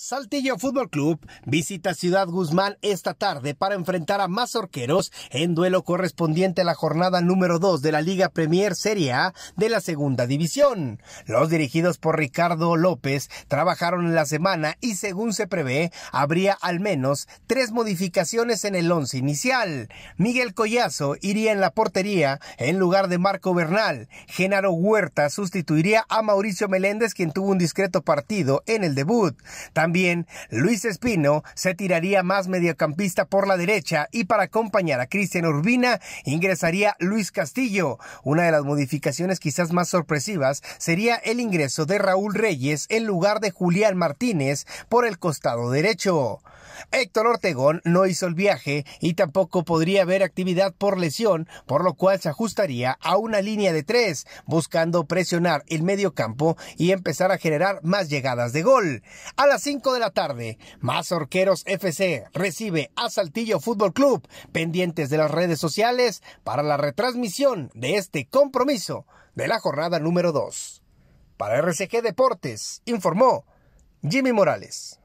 Saltillo Fútbol Club visita Ciudad Guzmán esta tarde para enfrentar a más orqueros en duelo correspondiente a la jornada número 2 de la Liga Premier Serie A de la Segunda División. Los dirigidos por Ricardo López trabajaron en la semana y según se prevé habría al menos tres modificaciones en el once inicial. Miguel Collazo iría en la portería en lugar de Marco Bernal. Genaro Huerta sustituiría a Mauricio Meléndez quien tuvo un discreto partido en el debut. También Luis Espino se tiraría más mediocampista por la derecha y para acompañar a Cristian Urbina ingresaría Luis Castillo. Una de las modificaciones quizás más sorpresivas sería el ingreso de Raúl Reyes en lugar de Julián Martínez por el costado derecho. Héctor Ortegón no hizo el viaje y tampoco podría haber actividad por lesión, por lo cual se ajustaría a una línea de tres, buscando presionar el medio campo y empezar a generar más llegadas de gol. A las 5 de la tarde, más FC recibe a Saltillo Fútbol Club, pendientes de las redes sociales para la retransmisión de este compromiso de la jornada número 2. Para RCG Deportes, informó Jimmy Morales.